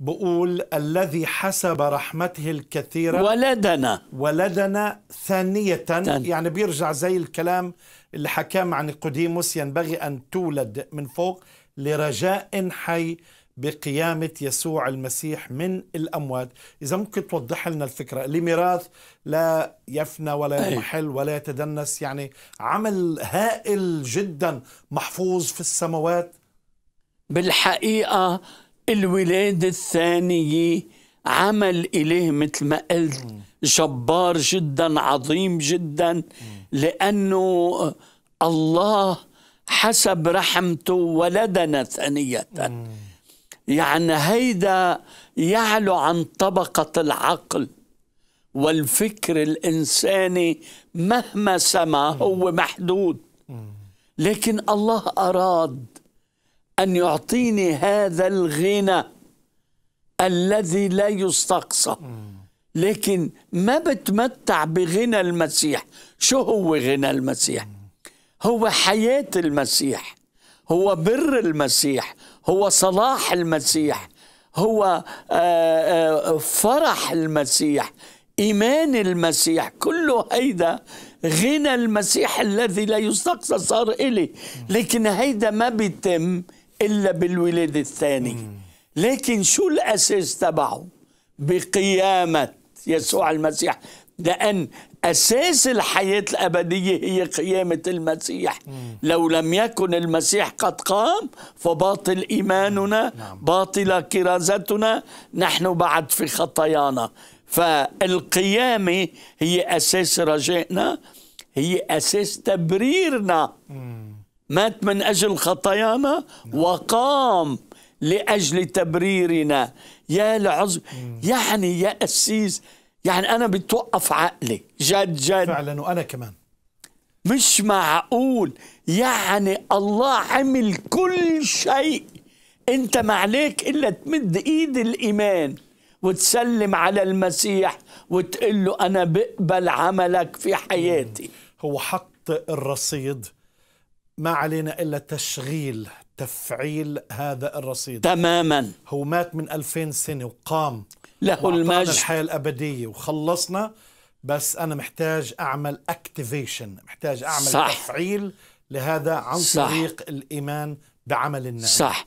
بقول الذي حسب رحمته الكثيرة ولدنا ولدنا ثانية تن. يعني بيرجع زي الكلام اللي حكام عن نيقوديموس ينبغي أن تولد من فوق لرجاء حي بقيامة يسوع المسيح من الأموات إذا ممكن توضح لنا الفكرة لميراث لا يفنى ولا يمحل أيوة. ولا يتدنس يعني عمل هائل جدا محفوظ في السماوات بالحقيقة الولادة الثانية عمل إليه مثل ما قلت جبار جدا عظيم جدا لأنه الله حسب رحمته ولدنا ثانية يعني هيدا يعلو عن طبقة العقل والفكر الإنساني مهما سما هو محدود لكن الله أراد أن يعطيني هذا الغنى الذي لا يستقصى لكن ما بتمتع بغنى المسيح شو هو غنى المسيح هو حياة المسيح هو بر المسيح هو صلاح المسيح هو آه، آه، فرح المسيح إيمان المسيح كله هيدا غنى المسيح الذي لا يستقصى صار إلي لكن هيدا ما بيتم إلا بالولادة الثاني لكن شو الأساس تبعه بقيامة يسوع المسيح لأن أساس الحياة الأبدية هي قيامة المسيح مم. لو لم يكن المسيح قد قام فباطل إيماننا نعم. باطلة كرازتنا نحن بعد في خطايانا فالقيامة هي أساس رجائنا هي أساس تبريرنا مم. مات من أجل خطايانا نعم. وقام لأجل تبريرنا يا لعظم يعني يا أسيس يعني أنا بتوقف عقلي جد جد فعلا وأنا كمان مش معقول يعني الله عمل كل شيء انت ما عليك الا تمد ايد الايمان وتسلم على المسيح وتقول له انا بقبل عملك في حياتي هو حط الرصيد ما علينا إلا تشغيل تفعيل هذا الرصيد تماما هو مات من 2000 سنة وقام له المجد الحياة الأبدية وخلصنا بس أنا محتاج أعمل اكتيفيشن محتاج أعمل صح. تفعيل لهذا عن صح. طريق الإيمان بعمل الناس صح